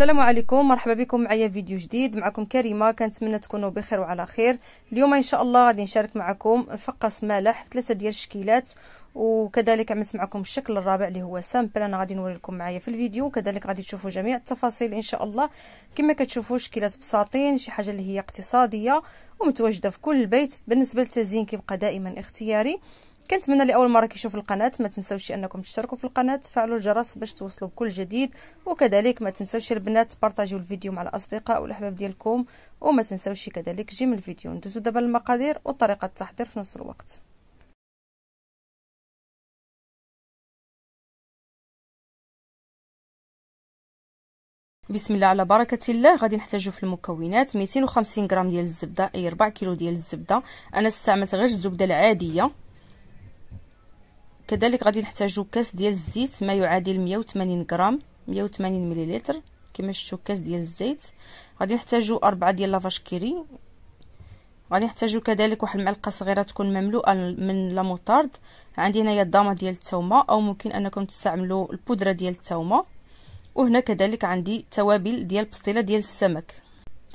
السلام عليكم مرحبا بكم معايا فيديو جديد معكم كريمه كنتمنى تكونوا بخير وعلى خير اليوم ان شاء الله غادي نشارك معكم فقس مالح ثلاثه ديال الشكيلات وكذلك عملت معكم الشكل الرابع اللي هو سامبل انا غادي نوري لكم معايا في الفيديو وكذلك غادي تشوفوا جميع التفاصيل ان شاء الله كما كتشوفوا شكيلات بساطين شي حاجه اللي هي اقتصاديه ومتواجده في كل بيت بالنسبه للتزيين كيبقى دائما اختياري كنتمنى اللي اول مره كيشوف القناه ما تنساوش انكم تشتركوا في القناه تفعلوا الجرس باش توصلوا بكل جديد وكذلك ما تنساوش البنات بارطاجيو الفيديو مع الاصدقاء والاحباب ديالكم وما تنساوش كذلك جيم الفيديو ندوزو دابا للمقادير وطريقه التحضير في نفس الوقت بسم الله على بركه الله غادي نحتاجو في المكونات 250 غرام ديال الزبده اي 4 كيلو ديال الزبده انا استعملت غير الزبده العاديه كذلك غادي نحتاجو كاس ديال الزيت ما يعادل 180 غرام 180 مليلتر كما شفتوا كاس ديال الزيت غادي نحتاجو أربعة ديال لافاش كيري غادي نحتاجو كذلك واحد المعلقه صغيره تكون مملوءه من لاموطارد عندي هنايا الضامه ديال التومه او ممكن انكم تستعملوا البودره ديال التومه وهنا كذلك عندي توابل ديال بسطيله ديال السمك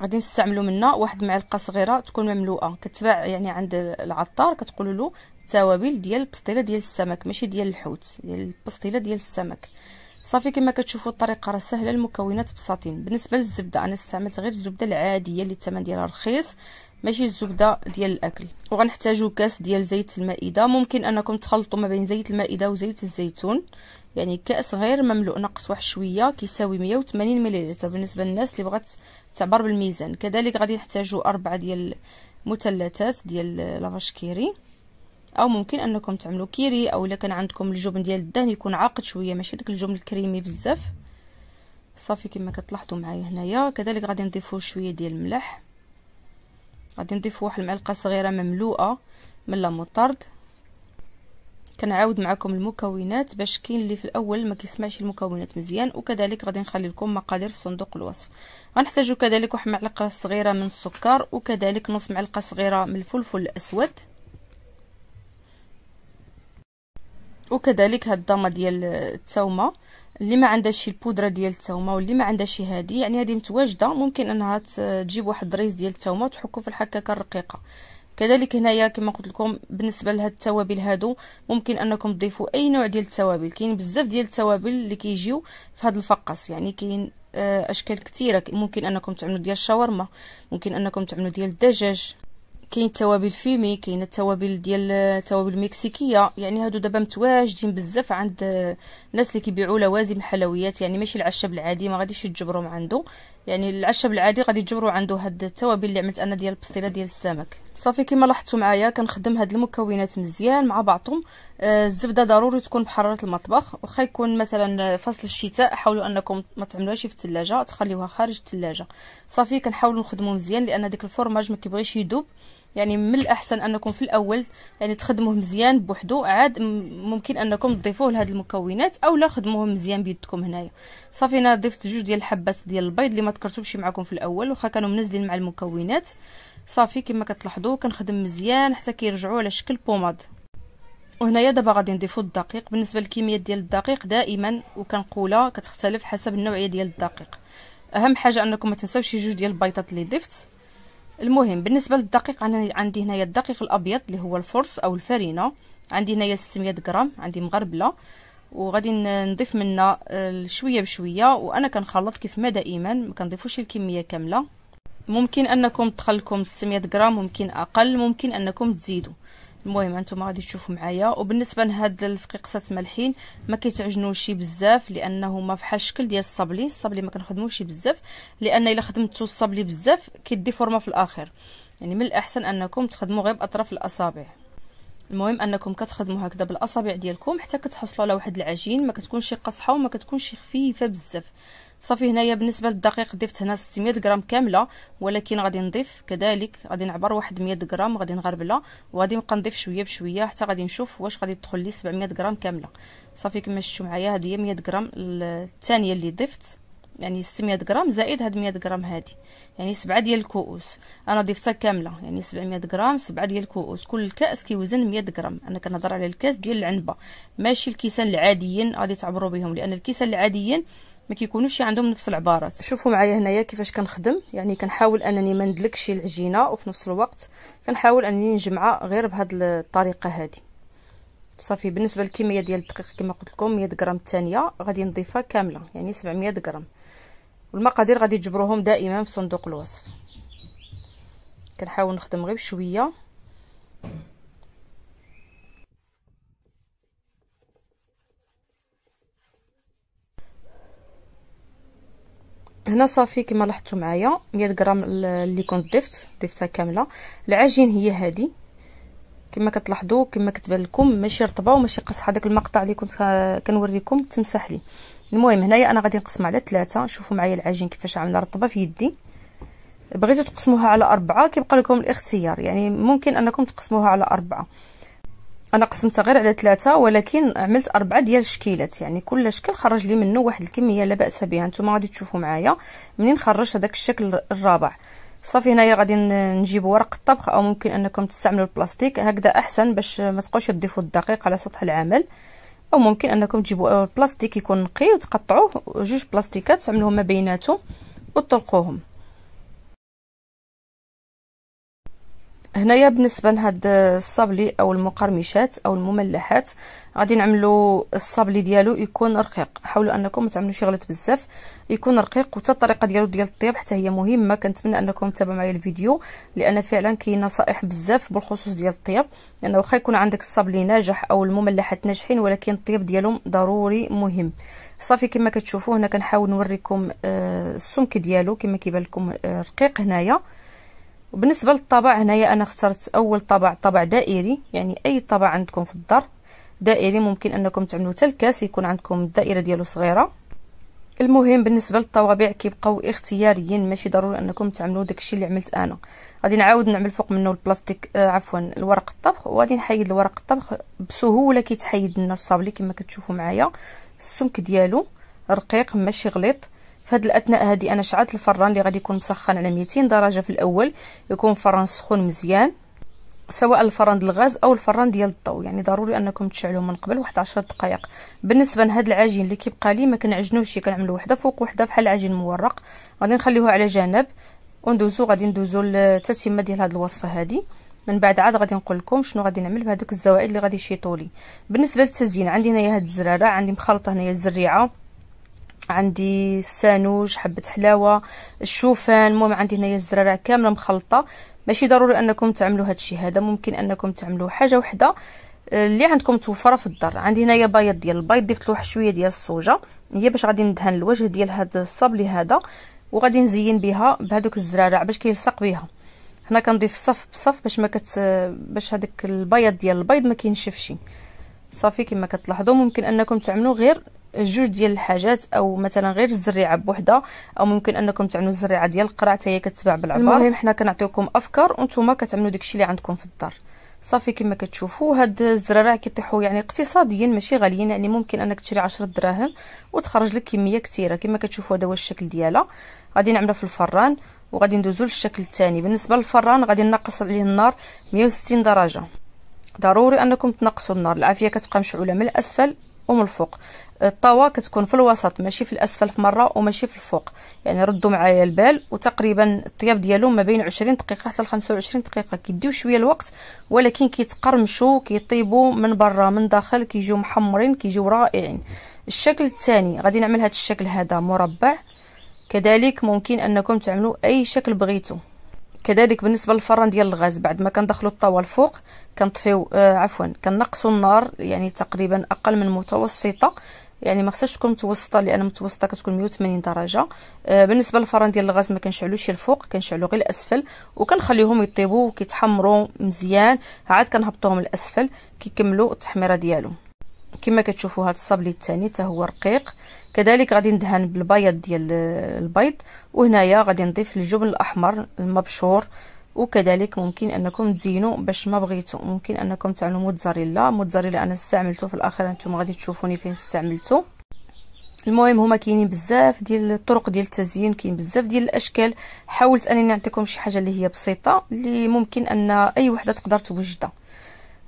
غادي نستعملوا منها واحد معلقه صغيره تكون مملوءه كتباع يعني عند العطار كتقولوا له التوابل ديال البسطيله ديال السمك ماشي ديال الحوت ديال البسطيله ديال السمك صافي كما كتشوفوا الطريقه راه سهله المكونات بساطين بالنسبه للزبده انا استعملت غير الزبده العاديه اللي الثمن ديالها رخيص ماشي الزبده ديال الاكل وغنحتاجوا كاس ديال زيت المائده ممكن انكم تخلطوا ما بين زيت المائده وزيت الزيتون يعني كاس غير مملوء نقص واحد شويه كيساوي 180 ملل بالنسبه للناس اللي بغات تعبر بالميزان كذلك غادي نحتاجو أربعة ديال مثلثات ديال لافاش كيري او ممكن انكم تعملوا كيري او الا كان عندكم الجبن ديال الدهن يكون عاقد شويه ماشي داك الجبن الكريمي بزاف صافي كما كتلاحظوا معايا هنايا كذلك غادي نضيفوا شويه ديال الملح غادي نضيفوا واحد المعلقه صغيره مملوءه من لا مطرد كنعاود معكم المكونات باش كاين اللي في الاول ما كيسمعش المكونات مزيان وكذلك غادي نخلي لكم مقادير في صندوق الوصف غنحتاجو كذلك واحد معلقه صغيره من السكر وكذلك نص معلقه صغيره من الفلفل الاسود وكذلك هاد الضامه ديال التومه اللي ما عندهاش شي البودره ديال التومه واللي ما شي هذه يعني هذه متواجده ممكن انها تجيب واحد الريز ديال التومه وتحكو في الحكاكه الرقيقه كذلك هنايا كما قلت لكم بالنسبه لهاد التوابل هادو ممكن انكم تضيفوا اي نوع ديال التوابل كاين بزاف ديال التوابل اللي كيجيو في هذا الفقاس يعني كاين آه، اشكال كثيره ممكن انكم تعملوا ديال الشاورما ممكن انكم تعملوا ديال الدجاج كاين التوابل فيمي كاين التوابل ديال آه، التوابل المكسيكيه يعني هادو دابا متواجدين بزاف عند الناس آه، اللي كيبيعوا لوازم الحلويات يعني ماشي العشاب العادي ما غاديش يتجبرهم عنده يعني العشب العادي غادي تجبروا عنده هاد التوابل اللي عملت انا ديال البسطيله ديال السمك صافي كما لاحظتوا معايا كنخدم هاد المكونات مزيان مع بعضهم آه الزبده ضروري تكون بحراره المطبخ واخا يكون مثلا فصل الشتاء حاولوا انكم ما تعملوهاش في الثلاجه تخليوها خارج الثلاجه صافي كنحاولوا نخدموا مزيان لان ديك الفرماج ما كيبغيش يذوب يعني من الاحسن انكم في الاول يعني تخدموه مزيان بوحدو عاد ممكن انكم تضيفوه لهاد المكونات اولا خدموه مزيان بيدكم هنايا صافي انا ضفت جوج ديال الحبات ديال البيض اللي ما ذكرتهمش معكم في الاول واخا كانوا منزلين مع المكونات صافي كما كتلاحظوا كنخدم مزيان حتى كيرجعوا على شكل بوماد وهنايا دابا غادي نضيفو الدقيق بالنسبه للكميه ديال الدقيق دائما وكنقولها كتختلف حسب النوعيه ديال الدقيق اهم حاجه انكم ما تنساوش جوج ديال البيضات اللي ضفت المهم بالنسبه للدقيق انا عندي هنايا الدقيق الابيض اللي هو الفرص او الفرينه عندي هنايا 600 غرام عندي مغربله وغادي نضيف منها آه، شويه بشويه وانا كنخلط كيف ما دائما ما كنضيفوش الكميه كامله ممكن انكم تخلكم 600 غرام ممكن اقل ممكن انكم تزيدوا المهم انتم غادي تشوفوا معايا وبالنسبه لهاد الفقيقسات مالحين ما كيتعجنوش بزاف لانه ما فحال الشكل ديال الصابلي الصابلي ما كنخدموش بزاف لان الا خدمتو الصابلي بزاف كيدي فورما في الاخر يعني من الاحسن انكم تخدموا غير باطراف الاصابع المهم انكم كتخدموا هكذا بالاصابع ديالكم حتى كتحصلوا على واحد العجين ما كتكونش قصحه وما كتكونش خفيفه بزاف صافي هنايا بالنسبه للدقيق ضفت هنا 600 غرام كامله ولكن غادي نضيف كذلك غادي نعبر واحد 100 غرام غادي نغربله وغادي نبقى نضيف شويه بشويه حتى غادي نشوف واش غادي تدخل لي 700 غرام كامله صافي كما شفتوا معايا هذه هي 100 غرام الثانيه اللي ضفت يعني 600 غرام زائد هاد 100 غرام هذه يعني سبعة ديال الكؤوس انا ضفتها كامله يعني 700 غرام سبعة ديال الكؤوس كل كاس كيوزن 100 غرام انا كنهضر على الكاس ديال العنبه ماشي الكيسان العاديين غادي تعبروا بهم لان الكيسان العاديين ما كيكونوش عندهم نفس العبارات شوفوا معايا هنايا كيفاش كنخدم يعني كنحاول انني ما ندلكش العجينه وفي نفس الوقت كنحاول انني نجمعها غير بهاد الطريقه هذه صافي بالنسبه للكميه ديال الدقيق كما قلت لكم 100 غرام الثانيه غادي نضيفها كامله يعني 700 غرام والمقادير غادي تجبروهم دائما في صندوق الوصف كنحاول نخدم غير بشويه هنا صافي كما لاحظتوا معايا 100 غرام اللي كنت ضفت ضفتها كامله العجين هي هذه كما كتلاحظوا كما كتبان لكم ماشي رطبه وماشي قصحه داك المقطع اللي كنت كنوريكم تمسح لي المهم هنايا انا غادي نقسم على ثلاثة شوفوا معايا العجين كيفاش عامله رطبه في يدي بغيتو تقسموها على أربعة كيبقى لكم الاختيار يعني ممكن انكم تقسموها على أربعة انا قسمتها غير على ثلاثه ولكن عملت اربعه ديال الشكيلات يعني كل شكل خرج لي منه واحد الكميه لا باس بها نتوما غادي تشوفوا معايا منين خرج هذاك الشكل الرابع صافي هنايا غادي نجيب ورق الطبخ او ممكن انكم تستعملوا البلاستيك هكذا احسن باش ما تبقاوش تضيفوا الدقيق على سطح العمل او ممكن انكم تجيبوا البلاستيك آه، يكون نقي وتقطعوه جوج بلاستيكات تعملوهم ما بيناتهم وتطلقوهم هنايا بالنسبه لهاد الصابلي او المقرمشات او المملحات غادي نعملو الصابلي ديالو يكون رقيق حاولوا انكم ما تعملوش غلط بزاف يكون رقيق وحتى الطريقه ديالو ديال الطياب حتى هي مهمه كنتمنى انكم تتابعوا معايا الفيديو لان فعلا كاين نصائح بزاف بالخصوص ديال الطياب لانه واخا يكون عندك الصابلي ناجح او المملحات ناجحين ولكن الطياب ديالهم ضروري مهم صافي كما كتشوفوا هنا كنحاول نوريكم آه، السمك ديالو كما كيبان لكم آه، رقيق هنايا وبالنسبة للطبع هنايا أنا اخترت أول طبع طبع دائري يعني أي طبع عندكم في الدار دائري ممكن أنكم تعملوا تلكاس يكون عندكم الدائرة ديالو صغيرة المهم بالنسبة للطوابع كيبقاو اختياريين ماشي ضروري أنكم تعملوا داكشي اللي عملت أنا غادي نعاود نعمل فوق منه البلاستيك آه عفوا الورق الطبخ وغادي نحيد الورق الطبخ بسهولة كيتحيد لنا الصابلي كما كتشوفوا معايا السمك ديالو رقيق ماشي غليظ فهاد الاثناء هادي انا شعلت الفران اللي غادي يكون مسخن على 200 درجه في الاول يكون فران سخون مزيان سواء الفران ديال الغاز او الفران ديال الضوء يعني ضروري انكم تشعلوه من قبل واحد 10 دقائق بالنسبه لهاد العجين اللي كيبقى لي ما كنعجنوش كنعملو وحده فوق وحده بحال العجين المورق غادي نخليوه على جنب وندوزو غادي ندوزو للتتمه ديال هاد الوصفه هادي من بعد عاد غادي نقول لكم شنو غادي نعمل بهذوك الزوائد اللي غادي يشيطوا لي بالنسبه للتزيين عندي هنايا هاد الزراره عندي مخلطه هنايا الزريعه عندي السانوج حبه حلاوه الشوفان المهم عندي هنايا الزرارع كامله مخلطه ماشي ضروري انكم تعملوا هذا الشيء هذا ممكن انكم تعملوا حاجه وحده آه، اللي عندكم متوفره في الدار عندي هنايا بيض ديال البيض ضفت له شويه ديال الصوجه هي باش غادي ندهن الوجه ديال هذا الصابلي هذا وغادي نزين بها بهذوك الزرارع باش كيلصق بها هنا كنضيف صف بصف باش ما كت باش هذاك البيض ديال البيض ما كينشفش صافي كما كتلاحظوا ممكن انكم تعملوا غير جوج ديال الحاجات او مثلا غير الزريعه بوحده او ممكن انكم تعملوا الزريعه ديال القرع حتى هي كتباع بالعبار المهم حنا كنعطيوكم افكار وانتم كتعملوا داكشي اللي عندكم في الدار صافي كما كتشوفوا هاد الزرارع كيطيحوا يعني اقتصاديا ماشي غاليين يعني ممكن انك تشري 10 دراهم وتخرج لك كميه كثيره كما كتشوفوا هذا هو الشكل ديالها غادي نعملها في الفران وغادي ندوزو للشكل الثاني بالنسبه للفران غادي نقص عليه النار 160 درجه ضروري انكم تنقصوا النار العافيه كتبقى مشعوله من الاسفل ومن الفوق الطاوه كتكون في الوسط ماشي في الاسفل في مره وماشي في الفوق يعني ردوا معايا البال وتقريبا الطياب ديالهم ما بين 20 دقيقه حتى 25 دقيقه كيديو شويه الوقت ولكن كيتقرمشوا كيطيبوا من برا من داخل كيجيو محمرين كيجيو رائعين الشكل الثاني غادي نعمل هذا الشكل هذا مربع كذلك ممكن انكم تعملوا اي شكل بغيتو كذلك بالنسبه للفران ديال الغاز بعد ما كندخلوا الطاوه الفوق كنطفيو آه عفوا كنقصوا النار يعني تقريبا اقل من متوسطه يعني ما خصهاش تكون متوسطه لان متوسطه كتكون 180 درجه آه بالنسبه للفران ديال الغاز ما كنشعلوش الفوق كنشعلو غير الاسفل وكنخليهم يطيبوا وكيتحمروا مزيان عاد كنهبطوهم الاسفل كيكملوا التحميره ديالهم كما كتشوفوا هذا الصابلي الثاني حتى هو رقيق كذلك غادي ندهن بالبيض ديال البيض وهنايا غادي نضيف الجبن الاحمر المبشور وكذلك ممكن انكم تزينوا باش ما بغيتوا ممكن انكم تعملوا موتزاريلا موتزاريلا انا استعملته في الاخر انتم غادي تشوفوني فين استعملته المهم هما كاينين بزاف ديال الطرق ديال التزيين كاين بزاف ديال الاشكال حاولت انني نعطيكم شي حاجه اللي هي بسيطه اللي ممكن ان اي وحده تقدر توجدها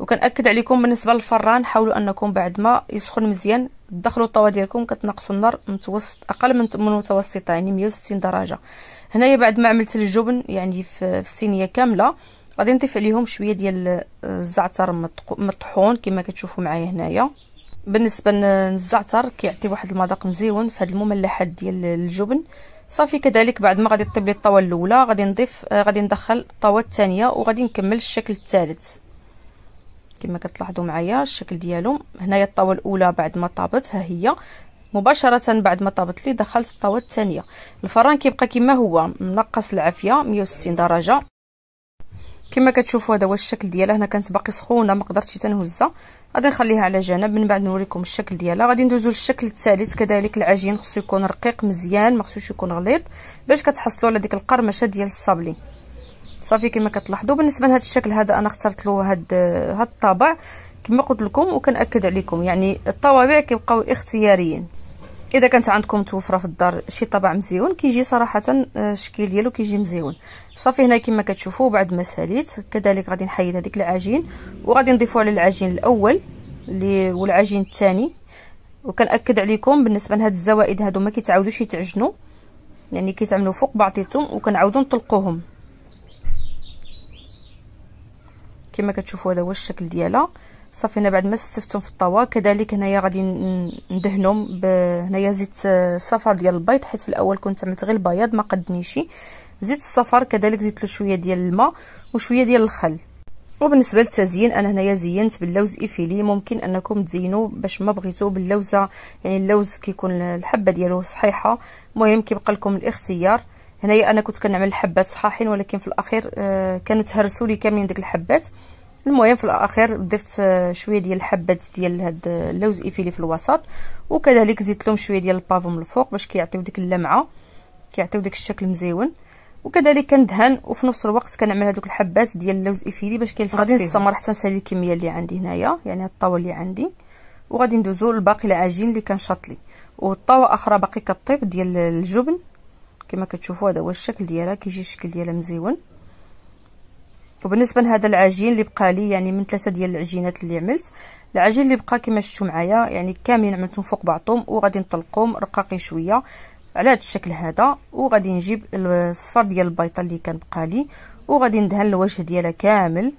وكنأكد عليكم بالنسبه للفران حاولوا انكم بعد ما يسخن مزيان دخلوا الطوا ديالكم كتنقصوا النار متوسط اقل من متوسطة يعني 160 درجه هنايا بعد ما عملت الجبن يعني في الصينيه كامله غادي نضيف عليهم شويه ديال الزعتر مطحون كما كتشوفوا معايا هنايا بالنسبه للزعتر كيعطي واحد المذاق مزيون في هاد المملحات ديال الجبن صافي كذلك بعد ما غادي طيب لي الطاوه الاولى غادي نضيف آه، غادي ندخل الطاوه الثانيه وغادي نكمل الشكل الثالث كما كتلاحظوا معايا الشكل ديالهم هنايا الطاوه الاولى بعد ما طابت ها هي مباشره بعد ما طابت لي دخلت الطاوه الثانيه الفران كيبقى كما هو منقص العافيه 160 درجه كما كتشوفوا هذا هو الشكل ديالها هنا كانت باقي سخونه ما قدرتش تنهزها غادي نخليها على جنب من بعد نوريكم الشكل ديالها غادي ندوزو للشكل الثالث كذلك العجين خصو يكون رقيق مزيان ما خصوش يكون غليظ باش كتحصلوا على ديك القرمشه ديال الصابلي صافي كما كتلاحظوا بالنسبه لهذا الشكل هذا انا اخترت له هاد هاد الطابع كما قلت لكم وكنأكد عليكم يعني الطوابع كيبقاو اختياريين اذا كانت عندكم متوفره في الدار شي طابع مزيون كيجي صراحه آه، الشكل ديالو كيجي مزيون صافي هنا كما كتشوفوا بعد ما ساليت كذلك غادي نحيد هذيك العجين وغادي نضيفوا على العجين الاول اللي والعجين الثاني وكنأكد عليكم بالنسبه لهاد الزوائد هادو ما كيتعاودوش يتعجنوا يعني كيتعملوا فوق بعضيتهم وكنعاودوا نطلقوهم كما كتشوفوا هذا هو الشكل ديالها صافي هنا بعد ما استفتهم في الطاوه كذلك هنايا غادي ندهنهم هنايا زيت الصفر ديال البيض حيت في الاول كنت عملت غير البياض ما قدنيش زيت الصفر كذلك زيت له شويه ديال الماء وشويه ديال الخل وبالنسبه للتزيين انا هنايا زينت باللوز ايفيلي ممكن انكم تزينوا باش ما بغيتو باللوزه يعني اللوز كيكون الحبه ديالو صحيحه المهم كيبقى لكم الاختيار هنايا انا كنت كنعمل حبات صحاحين ولكن في الاخير آه، كانوا تهرسوا لي كاملين ديك الحبات المهم في الاخير ضفت آه، شويه ديال الحبات ديال هاد آه، اللوز ايفيلي في الوسط وكذلك زدت لهم شويه ديال البافو من الفوق باش كيعطيو ديك اللمعه كيعطيو ديك الشكل مزيون وكذلك كندهن وفي نفس الوقت كنعمل هذوك الحبات ديال اللوز ايفيلي باش كيلصق غادي نستمر حتى نسالي الكميه اللي عندي هنايا يعني هاد الطاوه اللي عندي وغادي ندوزو لباقي العجين اللي كنشط لي والطاوه اخرى باقي كطيب ديال الجبن كما كتشوفوا هذا هو الشكل ديالها كيجي الشكل ديالها مزيون وبالنسبه لهذا العجين اللي بقى لي يعني من ثلاثه ديال العجينات اللي عملت العجين اللي بقى كما شفتوا معايا يعني كاملين عملتهم فوق بعضهم وغادي نطلقهم رقاقين شويه على هذا الشكل هذا وغادي نجيب الصفر ديال البيطه اللي كان بقى لي وغادي ندهن الوجه ديالها كامل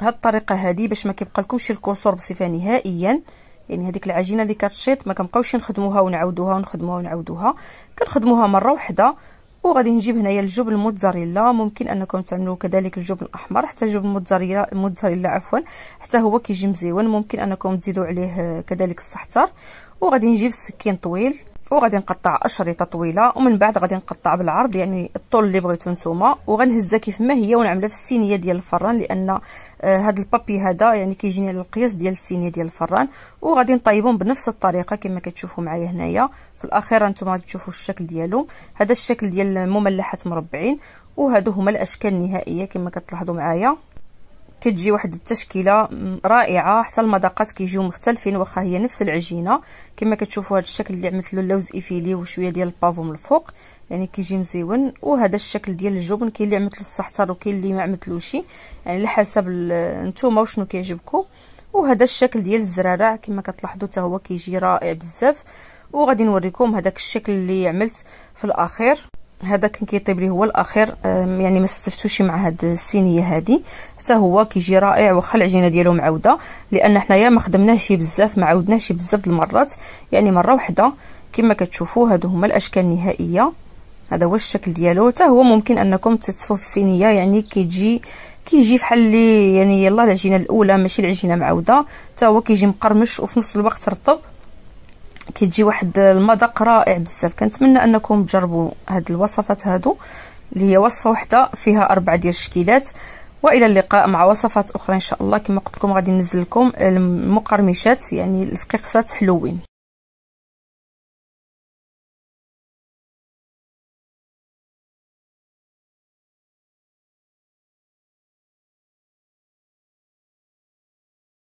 هاد الطريقه هذه باش ما كيبقى لكمش الكسور بصفه نهائيا يعني هذيك العجينه اللي كتشيط ما كنبقاوش نخدموها ونعاودوها ونخدموها ونعاودوها كنخدموها مره واحده وغادي نجيب هنايا الجبن الموتزاريلا ممكن انكم تعملوا كذلك الجبن الاحمر حتى الجبن الموتزاريلا الموتزاريلا عفوا حتى هو كيجي مزيون ممكن انكم تزيدوا عليه كذلك الصحتر وغادي نجيب السكين طويل وغادي نقطع اشرطه طويله ومن بعد غادي نقطع بالعرض يعني الطول اللي بغيتو نتوما وغنهزها كيف ما هي ونعملها في الصينيه ديال الفران لان آه، هاد البابي هذا يعني كيجيني على القياس ديال الصينيه ديال الفران وغادي نطيبهم بنفس الطريقه كما كتشوفوا معايا هنايا الاخير نتوما غادي تشوفوا الشكل ديالو هذا الشكل ديال المملحات مربعين وهادو هما الاشكال النهائيه كما كتلاحظوا معايا كتجي واحد التشكيله رائعه حتى المذاقات كيجيو مختلفين واخا هي نفس العجينه كما كتشوفوا هذا الشكل اللي عملت له اللوز ايفيلي وشويه ديال البافو من الفوق يعني كيجي مزيون وهذا الشكل ديال الجبن كاين اللي عملت له الصحتر وكاين اللي ما عملتلوش يعني على حسب نتوما وشنو كيعجبكم وهذا الشكل ديال الزرارع كما كتلاحظوا حتى هو كيجي رائع بزاف وغادي نوريكم هذاك الشكل اللي عملت في الاخير هذا كان كيطيب لي هو الاخير يعني ما استفتوش مع هاد السينيه هادي حتى هو كيجي رائع واخا العجينه ديالو معوده لان حنايا ما خدمناهش بزاف ما عاودناهش بزاف المرات يعني مره واحده كما كتشوفوا هادو هما الاشكال النهائيه هذا هو الشكل ديالو حتى هو ممكن انكم تتفوه في السينيه يعني كيجي كيجي بحال اللي يعني يلا العجينه الاولى ماشي العجينه معوده حتى هو كيجي مقرمش وفي نفس الوقت رطب كيجي واحد المذاق رائع بزاف كنتمنى انكم تجربوا هاد الوصفات هادو اللي هي وصفه واحده فيها اربع ديال الشكيلات والى اللقاء مع وصفات اخرى ان شاء الله كما قلت لكم غادي ننزل لكم المقرمشات يعني الفقيقسات حلوين